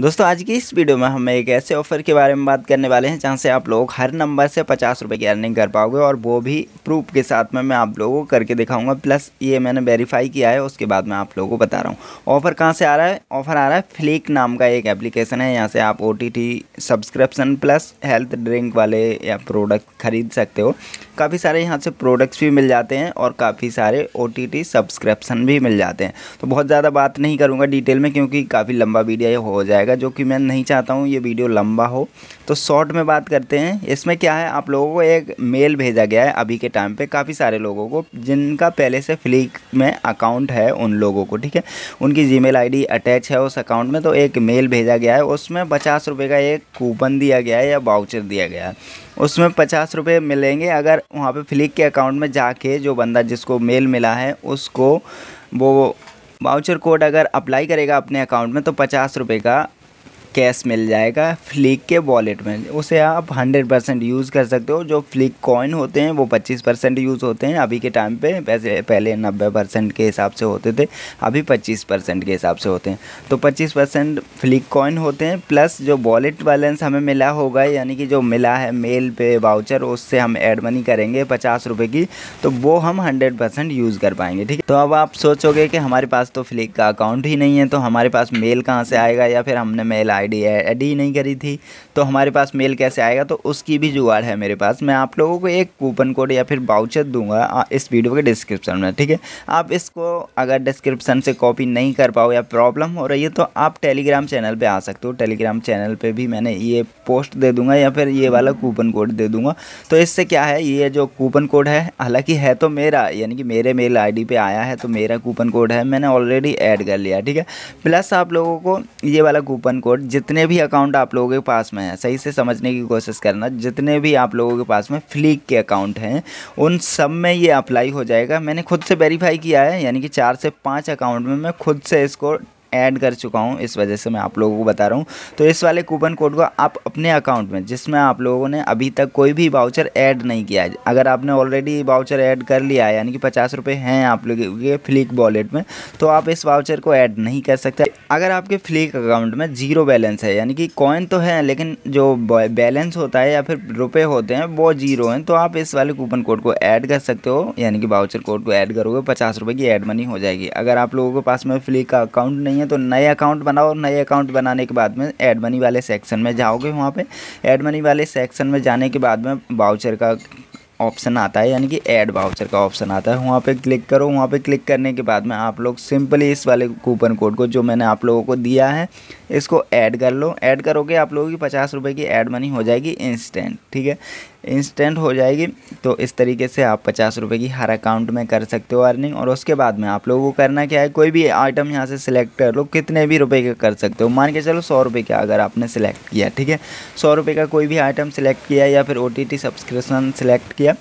दोस्तों आज की इस वीडियो में हम एक ऐसे ऑफर के बारे में बात करने वाले हैं जहाँ से आप लोग हर नंबर से पचास रुपये की अर्निंग कर पाओगे और वो भी प्रूफ के साथ में मैं आप लोगों को करके दिखाऊंगा प्लस ये मैंने वेरीफाई किया है उसके बाद मैं आप लोगों को बता रहा हूँ ऑफर कहाँ से आ रहा है ऑफर आ रहा है फ्लिक नाम का एक एप्लीकेशन है यहाँ से आप ओ सब्सक्रिप्शन प्लस हेल्थ ड्रिंक वाले या प्रोडक्ट खरीद सकते हो काफ़ी सारे यहाँ से प्रोडक्ट्स भी मिल जाते हैं और काफ़ी सारे ओ सब्सक्रिप्शन भी मिल जाते हैं तो बहुत ज़्यादा बात नहीं करूँगा डिटेल में क्योंकि काफ़ी लंबा वीडियो हो जाएगा जाएगा जो कि मैं नहीं चाहता हूँ ये वीडियो लंबा हो तो शॉर्ट में बात करते हैं इसमें क्या है आप लोगों को एक मेल भेजा गया है अभी के टाइम पे काफ़ी सारे लोगों को जिनका पहले से फ्लिक में अकाउंट है उन लोगों को ठीक है उनकी जी मेल अटैच है उस अकाउंट में तो एक मेल भेजा गया है उसमें पचास रुपये का एक कूपन दिया गया है या बाउचर दिया गया है उसमें पचास रुपये मिलेंगे अगर वहाँ पे फ्लिक के अकाउंट में जाके जो बंदा जिसको मेल मिला है उसको वो वाउचर कोड अगर अप्लाई करेगा अपने अकाउंट में तो पचास रुपये का कैश मिल जाएगा फ्लिक के वॉलेट में उसे आप 100 परसेंट यूज़ कर सकते हो जो फ्लिक कॉइन होते हैं वो 25 परसेंट यूज़ होते हैं अभी के टाइम पे वैसे पहले 90 परसेंट के हिसाब से होते थे अभी 25 परसेंट के हिसाब से होते हैं तो 25 परसेंट फ्लिक कॉइन होते हैं प्लस जो वॉलेट बैलेंस हमें मिला होगा यानी कि जो मिला है मेल पे वाउचर उससे हम एड मनी करेंगे पचास रुपये की तो वो हम हंड्रेड परसेंट यूज़ कर पाएंगे ठीक है तो अब आप सोचोगे कि हमारे पास तो फ्लिक का अकाउंट ही नहीं है तो हमारे पास मेल कहाँ से आएगा या फिर हमने मेल आई आईडी है ऐड ही नहीं करी थी तो हमारे पास मेल कैसे आएगा तो उसकी भी जुगाड़ है मेरे पास मैं आप लोगों को एक कूपन कोड या फिर बाउचर दूंगा इस वीडियो के डिस्क्रिप्शन में ठीक है आप इसको अगर डिस्क्रिप्शन से कॉपी नहीं कर पाओ या प्रॉब्लम हो रही है तो आप टेलीग्राम चैनल पर आ सकते हो टेलीग्राम चैनल पर भी मैंने ये पोस्ट दे दूँगा या फिर ये वाला कूपन कोड दे दूँगा तो इससे क्या है ये जो कूपन कोड है हालाँकि है तो मेरा यानी कि मेरे मेल आई डी आया है तो मेरा कूपन कोड है मैंने ऑलरेडी ऐड कर लिया ठीक है प्लस आप लोगों को ये वाला कूपन कोड जितने भी अकाउंट आप लोगों के पास में हैं सही से समझने की कोशिश करना जितने भी आप लोगों के पास में फ्लिक के अकाउंट हैं उन सब में ये अप्लाई हो जाएगा मैंने खुद से वेरीफाई किया है यानी कि चार से पाँच अकाउंट में मैं खुद से इसको ऐड कर चुका हूँ इस वजह से मैं आप लोगों को बता रहा हूँ तो इस वाले कूपन कोड को आप अपने अकाउंट में जिसमें आप लोगों ने अभी तक कोई भी बाउचर ऐड नहीं किया है अगर आपने ऑलरेडी बाउचर ऐड कर लिया है यानी कि पचास रुपये हैं आप लोगों के फ्लिक वॉलेट में तो आप इस वाउचर को ऐड नहीं कर सकते अगर आपके फ्लिक अकाउंट में ज़ीरो बैलेंस है यानी कि कॉइन तो है लेकिन जो बैलेंस होता है या फिर रुपये होते हैं वो जीरो हैं तो आप इस वाले कूपन कोड को ऐड कर सकते हो यानी कि बाउचर कोड को ऐड करोगे पचास रुपये की एड मनी हो जाएगी अगर आप लोगों के पास में फ्लिक का अकाउंट नहीं है हैं तो नए अकाउंट बनाओ नए अकाउंट बनाने के बाद में एड मनी वाले सेक्शन में जाओगे वहाँ पे एड मनी वाले सेक्शन में जाने के बाद में बाउचर का ऑप्शन आता है यानी कि ऐड बाउचर का ऑप्शन आता है वहाँ पे क्लिक करो वहाँ पे क्लिक करने के बाद में आप लोग सिंपली इस वाले कूपन कोड को जो मैंने आप लोगों को दिया है इसको ऐड कर लो ऐड करोगे आप लोगों की पचास रुपये की ऐड मनी हो जाएगी इंस्टेंट ठीक है इंस्टेंट हो जाएगी तो इस तरीके से आप पचास रुपये की हर अकाउंट में कर सकते हो अर्निंग और उसके बाद में आप लोगों को करना क्या है कोई भी आइटम यहाँ से सिलेक्ट कर लो कितने भी रुपए का कर सकते हो मान के चलो सौ रुपये का अगर आपने सिलेक्ट किया ठीक है सौ रुपये का कोई भी आइटम सिलेक्ट किया या फिर ओ टी सब्सक्रिप्शन सिलेक्ट किया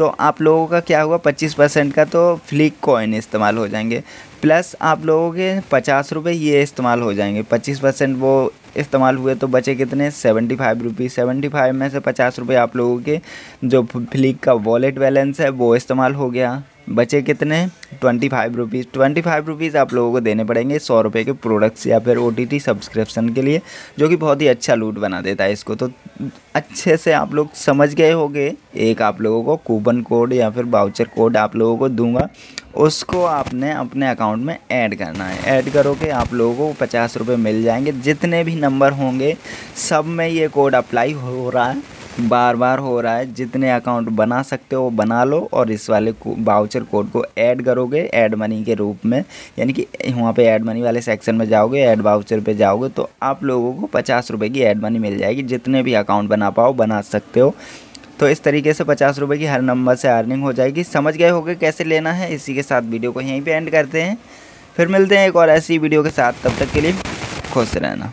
तो आप लोगों का क्या हुआ पच्चीस परसेंट का तो फ्लिक कॉइन इस्तेमाल हो जाएंगे प्लस आप लोगों के पचास रुपये ये इस्तेमाल हो जाएंगे पच्चीस परसेंट वो इस्तेमाल हुए तो बचे कितने seventy five rupees seventy five में से पचास रुपये आप लोगों के जो फ्लिक का वॉलेट बैलेंस है वो इस्तेमाल हो गया बचे कितने twenty five rupees twenty five rupees आप लोगों को देने पड़ेंगे सौ रुपये के प्रोडक्ट्स या फिर ओ सब्सक्रिप्शन के लिए जो कि बहुत ही अच्छा लूट बना देता है इसको तो अच्छे से आप लोग समझ गए होंगे एक आप लोगों को कूपन कोड या फिर बाउचर कोड आप लोगों को दूंगा उसको आपने अपने अकाउंट में ऐड करना है ऐड करोगे आप लोगों को पचास रुपये मिल जाएंगे जितने भी नंबर होंगे सब में ये कोड अप्लाई हो रहा है बार बार हो रहा है जितने अकाउंट बना सकते हो वो बना लो और इस वाले को, बाउचर कोड को ऐड करोगे ऐड मनी के रूप में यानी कि वहाँ पे ऐड मनी वाले सेक्शन में जाओगे ऐड बाउचर पे जाओगे तो आप लोगों को पचास रुपये की ऐड मनी मिल जाएगी जितने भी अकाउंट बना पाओ बना सकते हो तो इस तरीके से पचास रुपये की हर नंबर से अर्निंग हो जाएगी समझ गए हो कैसे लेना है इसी के साथ वीडियो को यहीं पर एंड करते हैं फिर मिलते हैं एक और ऐसी वीडियो के साथ तब तक के लिए खुश रहना